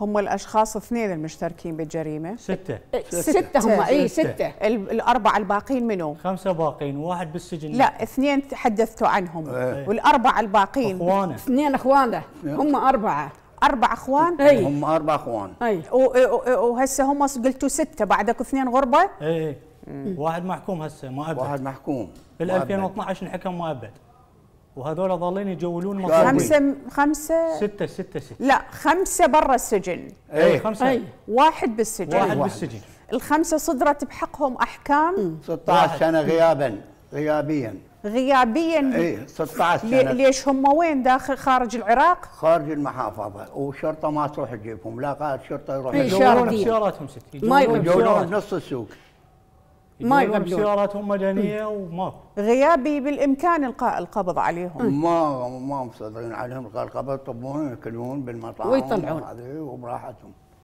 هم الاشخاص اثنين المشتركين بالجريمه سته إيه، سته, ستة هم اي ستة. ستة. الاربعه الباقين منو خمسه باقين واحد بالسجن لا اثنين تحدثتوا عنهم ايه. والاربعه الباقين اخوانه اثنين اخوانه إيه. هم اربعه اربع اخوان اي هم اربع اخوان اي وهسه هم قلتوا سته بعدك اثنين غربه اي واحد محكوم هسه ما ابد واحد محكوم بال 2012 انحكم ما ابد وهذول ضالين يجولون مصابين خمسه خمسه سته سته سته لا خمسه برا السجن اي إيه. خمسه أي. واحد بالسجن واحد, واحد بالسجن الخمسه صدرت بحقهم احكام 16 سنه غيابا غيابيا غيابيا اي 16 سنه ليش هم وين داخل خارج العراق؟ خارج المحافظه والشرطه ما تروح تجيبهم لا قاعد شرطه يروح إيه، يجولون بسياراتهم ست ما يجولون بنص السوق ما يقبلون سياراتهم مجانيه وما غيابي بالامكان القاء القبض عليهم ما ما مصدقين عليهم القاء القبض يطبون ياكلون بالمطاعم ويطلعون وبراحتهم